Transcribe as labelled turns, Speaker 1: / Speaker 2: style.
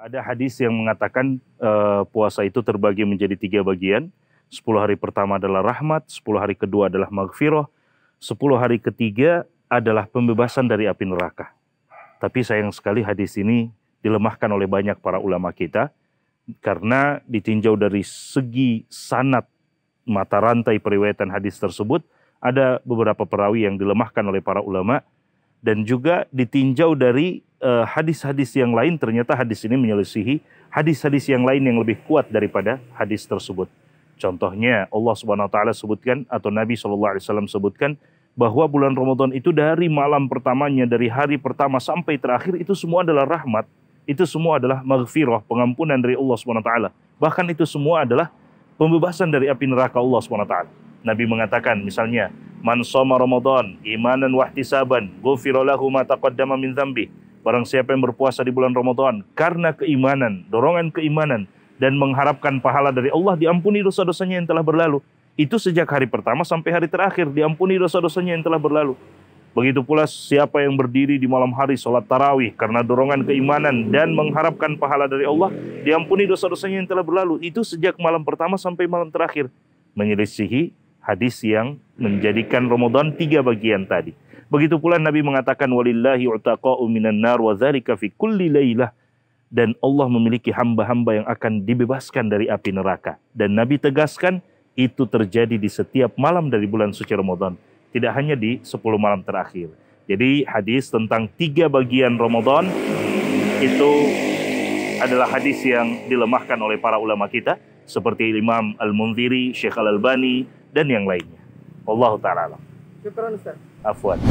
Speaker 1: Ada hadis yang mengatakan uh, puasa itu terbagi menjadi tiga bagian. sepuluh hari pertama adalah rahmat, sepuluh hari kedua adalah maghfirah, sepuluh hari ketiga adalah pembebasan dari api neraka. Tapi sayang sekali hadis ini dilemahkan oleh banyak para ulama kita karena ditinjau dari segi sanat mata rantai periwayatan hadis tersebut ada beberapa perawi yang dilemahkan oleh para ulama dan juga ditinjau dari Eh, hadis-hadis yang lain ternyata hadis ini menyelisihi hadis-hadis yang lain yang lebih kuat daripada hadis tersebut. Contohnya Allah Subhanahu wa taala sebutkan atau Nabi saw alaihi wasallam sebutkan bahwa bulan Ramadan itu dari malam pertamanya dari hari pertama sampai terakhir itu semua adalah rahmat, itu semua adalah maghfirah, pengampunan dari Allah Subhanahu wa taala. Bahkan itu semua adalah pembebasan dari api neraka Allah Subhanahu wa taala. Nabi mengatakan misalnya, "Man shoma Ramadan imanan wahtisaban, ghufira lahu ma taqaddama min dzambihi." Barang siapa yang berpuasa di bulan Ramadan karena keimanan, dorongan keimanan dan mengharapkan pahala dari Allah diampuni dosa-dosanya yang telah berlalu. Itu sejak hari pertama sampai hari terakhir diampuni dosa-dosanya yang telah berlalu. Begitu pula siapa yang berdiri di malam hari sholat tarawih karena dorongan keimanan dan mengharapkan pahala dari Allah, diampuni dosa-dosanya yang telah berlalu. Itu sejak malam pertama sampai malam terakhir. Menyelisihi hadis yang menjadikan Ramadan tiga bagian tadi. Begitu pula Nabi mengatakan walillahi utaqa'u minan nar wa dzalika fi kulli lailah dan Allah memiliki hamba-hamba yang akan dibebaskan dari api neraka. Dan Nabi tegaskan itu terjadi di setiap malam dari bulan suci Ramadan, tidak hanya di 10 malam terakhir. Jadi hadis tentang tiga bagian Ramadan itu adalah hadis yang dilemahkan oleh para ulama kita seperti Imam Al-Munziri, Syekh Al-Albani dan yang lainnya. Allah taala శుక్రాన్ sir Afwan